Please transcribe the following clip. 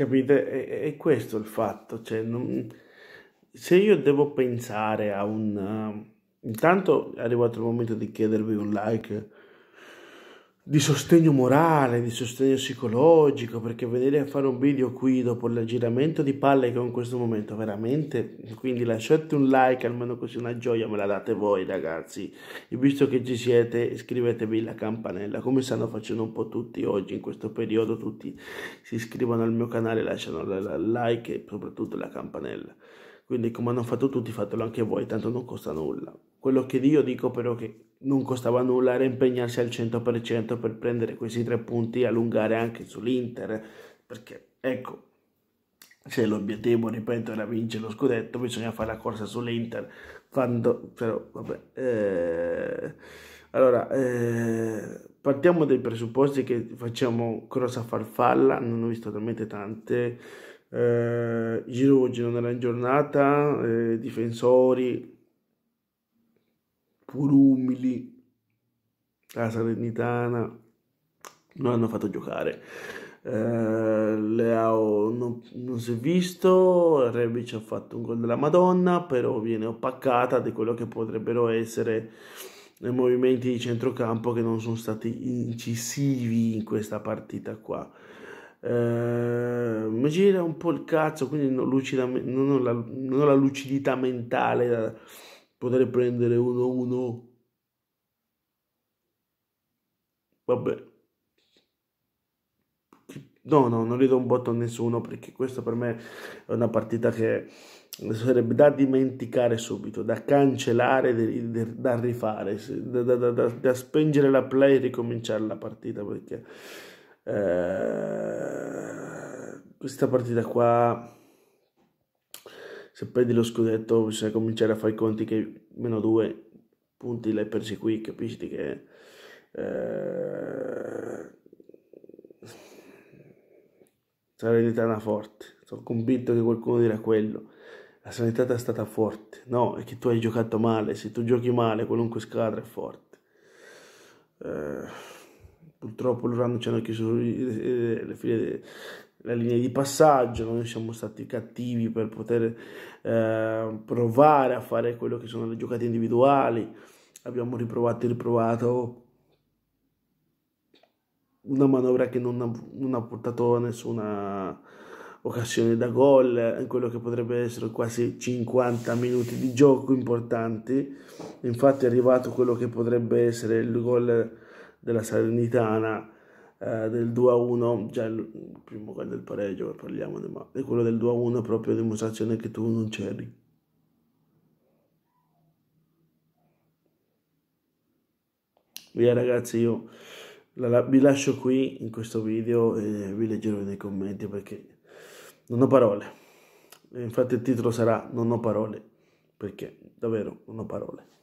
Capite? È, è questo il fatto. Cioè, non, se io devo pensare a un... Um, intanto è arrivato il momento di chiedervi un like di sostegno morale, di sostegno psicologico, perché venire a fare un video qui dopo il giramento di palle che ho in questo momento, veramente, quindi lasciate un like, almeno così una gioia me la date voi ragazzi, e visto che ci siete iscrivetevi alla campanella, come stanno facendo un po' tutti oggi, in questo periodo tutti si iscrivono al mio canale, lasciano il like e soprattutto la campanella, quindi come hanno fatto tutti fatelo anche voi, tanto non costa nulla. Quello che io dico però che non costava nulla era impegnarsi al 100% per prendere questi tre punti e allungare anche sull'Inter, perché ecco, se l'obiettivo, ripeto, era vincere lo scudetto, bisogna fare la corsa sull'Inter, quando, però vabbè. Eh, allora, eh, partiamo dai presupposti che facciamo cross a farfalla, non ho visto talmente tante, eh, Giro oggi non era in giornata, eh, difensori, pur umili, la Salernitana non hanno fatto giocare. Eh, Leao non, non, si è visto, Rebic ha fatto un gol della Madonna, però viene opaccata di quello che potrebbero essere i movimenti di centrocampo che non sono stati incisivi in questa partita qua. Eh, mi gira un po' il cazzo, quindi non, lucida, non, ho, la, non ho la lucidità mentale da, potrei prendere 1-1. Vabbè. No, no, non rido un botto a nessuno perché questa per me è una partita che sarebbe da dimenticare subito, da cancellare, da rifare, da, da, da, da spengere la play e ricominciare la partita perché eh, questa partita qua se perdi lo scudetto bisogna cominciare a fare i conti che meno due punti l'hai persi qui, capisci che... Eh, Salernitana forte, sono convinto che qualcuno dirà quello. La Salernitana è stata forte, no, è che tu hai giocato male, se tu giochi male qualunque squadra è forte. Eh, purtroppo loro ci hanno chiuso le file la linea di passaggio, noi siamo stati cattivi per poter eh, provare a fare quello che sono le giocate individuali, abbiamo riprovato e riprovato una manovra che non ha, non ha portato a nessuna occasione da gol in quello che potrebbe essere quasi 50 minuti di gioco importanti infatti è arrivato quello che potrebbe essere il gol della Salernitana eh, del 2-1, già il primo gol del pareggio, parliamone, ma è quello del 2-1 proprio dimostrazione che tu non c'eri. Via ragazzi, io la, la, vi lascio qui in questo video e vi leggerò nei commenti perché non ho parole. Infatti il titolo sarà Non ho parole, perché davvero non ho parole.